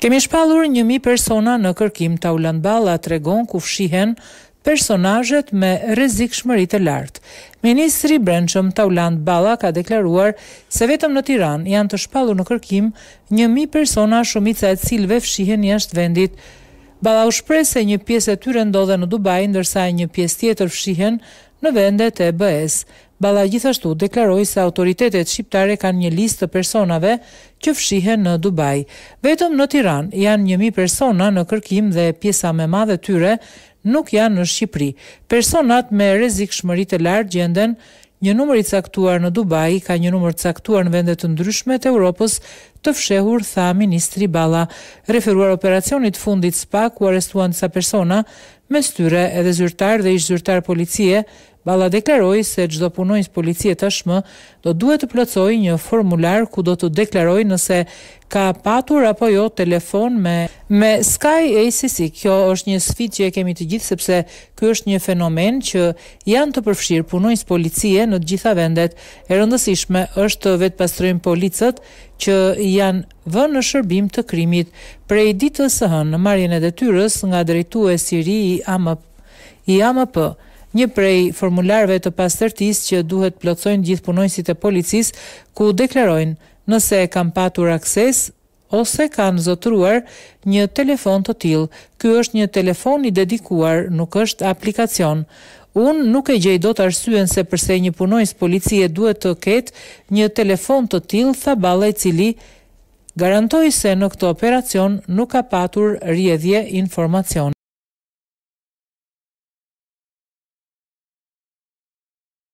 Kemi shpallur 1000 persona në kërkim ta ulandballa tregon ku fshihen personazhet me rrezikshmëri të lartë. Ministri i Brendshëm Tauland Balla ka deklaruar se vetëm në Tiranë janë të shpallur në kërkim 1000 persona shumica e cilëve fshihen jashtë vendit. Balla u shpre se një pjesë e tyre ndodhen në Dubai ndërsa një pjesë tjetër fshihen në vendet e BE-s. Balla gjithashtu deklaroi se autoritetet shqiptare kanë një listë të personave që fshihen në Dubai. Vetëm në Tiranë janë 1000 persona në kërkim dhe pjesa më e madhe tyre nuk janë në Shqipëri. Personat me rezik shmërit të lartë gjenden një numër i caktuar në Dubai, ka një numër caktuar në vende të ndryshme të Evropës, të fshehur tha ministri Balla, referuar operacionit fundit SPAK ku arrestuan sa persona me styre edhe zyrtar dhe ish zyrtar policie, Balla deklaroi se çdo punonjës policie tashmë do duhet të plotësojë një formular ku do të deklarojë nëse ka patur apo jo telefon me me Sky ACC. Kjo është një sfidë që e kemi të gjithë sepse ky është një fenomen që janë të përfshir punonjës policie në të gjitha vendet. E rëndësishme është vetë pastrojnë policët që janë vënë në shërbim të krimit. Prej ditës së hënë në marrjen e detyrës nga drejtuesi i ri i AMP, i AMP, një prej formularëve të pastërtisë që duhet plotësojnë gjithë punojnësit e policisë ku deklarojnë nëse kanë patur akses ose kanë zotruar një telefon të tillë. Ky është një telefon i dedikuar, nuk është aplikacion. Unë nuk e gjej do të arsyen se përse një punojnës policie duhet të ketë një telefon të tilë tha bale cili garantoj se në këto operacion nuk ka patur rjedhje informacion.